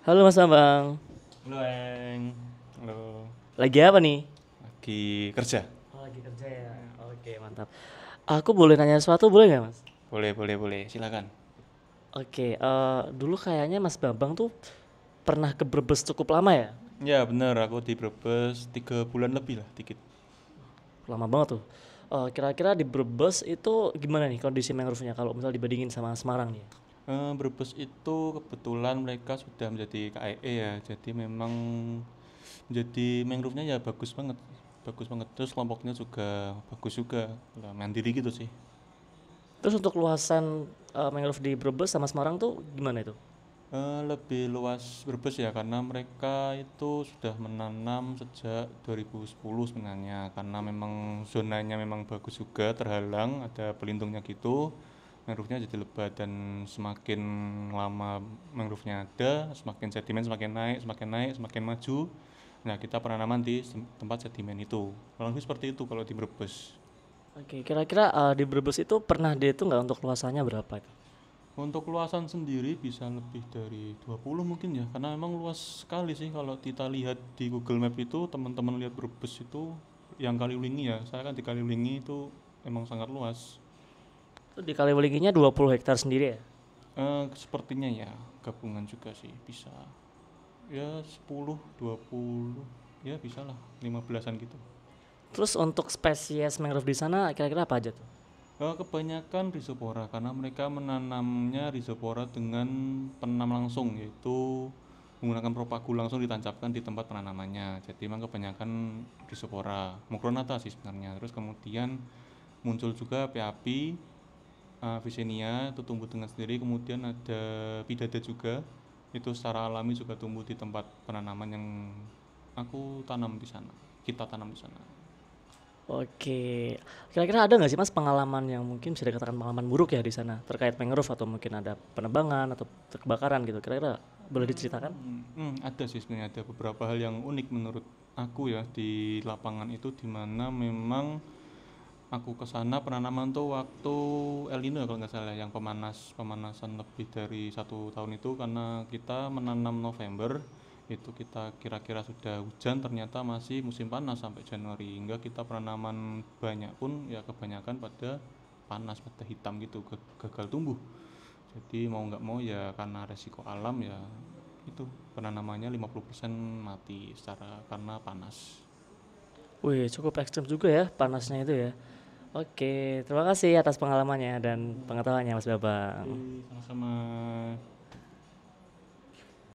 Halo Mas Bambang. Halo Eng. Halo. Lagi apa nih? Lagi kerja. Oh, lagi kerja ya. Oke, mantap. Aku boleh nanya sesuatu boleh nggak Mas? Boleh, boleh, boleh. Silakan. Oke, uh, dulu kayaknya Mas Bambang tuh pernah ke Brebes cukup lama ya? Ya benar. aku di Brebes tiga bulan lebih lah, dikit. Lama banget tuh. kira eh, kira-kira di Brebes itu gimana nih kondisi mangrove-nya kalau misal dibandingin sama Semarang nih? Eh, Brebes itu kebetulan mereka sudah menjadi KAE e ya, jadi memang menjadi mangrove-nya ya bagus banget, bagus banget. Terus kelompoknya juga bagus juga, ya, mandiri gitu sih. Terus untuk luasan uh, eh, mangrove di Brebes sama Semarang tuh gimana itu? Uh, lebih luas Brebes ya karena mereka itu sudah menanam sejak 2010 sebenarnya karena memang zonanya memang bagus juga terhalang ada pelindungnya gitu mangrove-nya jadi lebat dan semakin lama mangrove-nya ada, semakin sedimen semakin naik, semakin naik, semakin maju. Nah, kita penanaman di tempat sedimen itu. Kurang lebih seperti itu kalau di Brebes. Oke, kira-kira uh, di Brebes itu pernah dia itu nggak untuk luasannya berapa itu? Untuk luasan sendiri bisa lebih dari 20 mungkin ya, karena memang luas sekali sih kalau kita lihat di Google Map itu teman-teman lihat Brebes itu yang kali ulingi ya, saya kan di ulingi itu emang sangat luas di dikali liginya 20 hektar sendiri ya? Uh, sepertinya ya gabungan juga sih bisa ya 10 20 ya bisa lah 15-an gitu. Terus untuk spesies mangrove di sana kira-kira apa aja tuh? Uh, kebanyakan rhizopora karena mereka menanamnya rhizopora dengan penanam langsung yaitu menggunakan propagu langsung ditancapkan di tempat penanamannya. Jadi memang kebanyakan rhizopora, mukronata sih sebenarnya. Terus kemudian muncul juga api-api uh, itu tumbuh dengan sendiri kemudian ada pidada juga itu secara alami juga tumbuh di tempat penanaman yang aku tanam di sana kita tanam di sana Oke, kira-kira ada nggak sih mas pengalaman yang mungkin bisa dikatakan pengalaman buruk ya di sana terkait mangrove atau mungkin ada penebangan atau kebakaran gitu? Kira-kira boleh hmm, diceritakan? Hmm, hmm, ada sih sebenarnya ada beberapa hal yang unik menurut aku ya di lapangan itu dimana memang aku ke sana penanaman tuh waktu El Nino ya, kalau nggak salah yang pemanas pemanasan lebih dari satu tahun itu karena kita menanam November itu kita kira-kira sudah hujan ternyata masih musim panas sampai Januari hingga kita penanaman banyak pun ya kebanyakan pada panas pada hitam gitu gagal tumbuh jadi mau nggak mau ya karena resiko alam ya itu penanamannya 50% mati secara karena panas Wih cukup ekstrim juga ya panasnya itu ya Oke, terima kasih atas pengalamannya dan pengetahuannya Mas Babang. Iya, sama-sama.